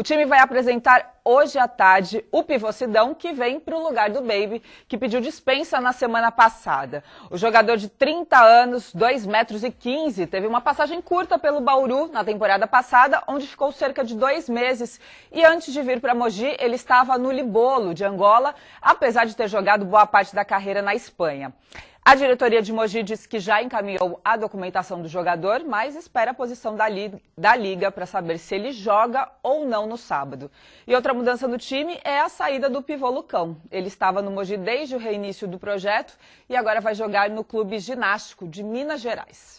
O time vai apresentar hoje à tarde o Pivocidão, que vem para o lugar do Baby, que pediu dispensa na semana passada. O jogador de 30 anos, 2 metros e 15, teve uma passagem curta pelo Bauru na temporada passada, onde ficou cerca de dois meses. E antes de vir para Mogi, ele estava no Libolo, de Angola, apesar de ter jogado boa parte da carreira na Espanha. A diretoria de Mogi diz que já encaminhou a documentação do jogador, mas espera a posição da, da liga para saber se ele joga ou não no sábado. E outra mudança no time é a saída do pivô Lucão. Ele estava no Mogi desde o reinício do projeto e agora vai jogar no Clube Ginástico de Minas Gerais.